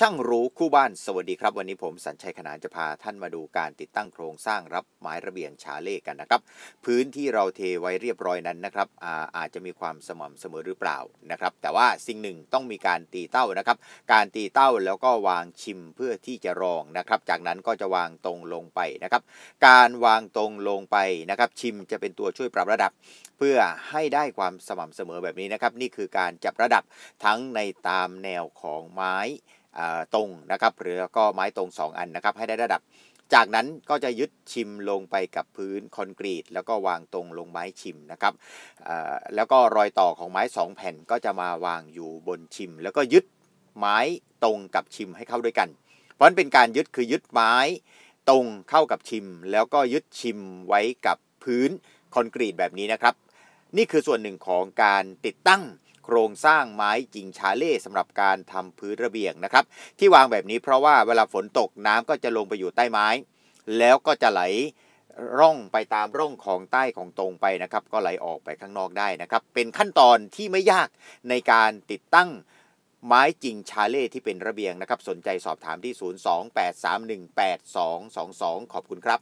ช่างรู้คู่บ้านสวัสดีครับวันนี้ผมสัญชัยขนานจะพาท่านมาดูการติดตั้งโครงสร้างรับไม้ระเบียงชาเล่กันนะครับพื้นที่เราเทไว้เรียบร้อยนั้นนะครับอาอาจจะมีความสม่ำเสมอหรือเปล่านะครับแต่ว่าสิ่งหนึ่งต้องมีการตีเต้านะครับการตีเต้าแล้วก็วางชิมเพื่อที่จะรองนะครับจากนั้นก็จะวางตรงลงไปนะครับการวางตรงลงไปนะครับชิมจะเป็นตัวช่วยปรับระดับ เพื่อให้ได้ความสม่ำเสมอแบบนี้นะครับนี่คือการจับระดับทั้งในตามแนวของไม้ตรงนะครับหรือก็ไม้ตรง 2 อันนะครับให้ได้ระดับจากนั้นก็จะยึดชิมลงไปกับพื้นคอนกรีต แล้วก็วางตรงลงไม้ชิมนะครับแล้วก็รอยต่อของไม้ 2 แผ่นก็จะมาวางอยู่บนชิม แล้วก็ยึดไม้ตรงกับชิมให้เข้าด้วยกัน เพราะนั้นเป็นการยึดคือยึดไม้ตรงเข้ากับชิม แล้วก็ยึดชิมไว้กับพื้นคอนกรีตแบบนี้นะครับ นี่คือส่วนหนึ่งของการติดตั้งโครงสร้างไม้จิงชาเล่สำหรับการทำพื้นระเบียงนะครับ ที่วางแบบนี้เพราะว่าเวลาฝนตกน้ำก็จะลงไปอยู่ใต้ไม้ แล้วก็จะไหลร่องไปตามร่องของใต้ของตรงไปนะครับ ก็ไหลออกไปข้างนอกได้นะครับ เป็นขั้นตอนที่ไม่ยากในการติดตั้งไม้จริงชาเล่ที่เป็นระเบียงนะครับสนใจสอบถามที่ 028318222 ขอบคุณครับ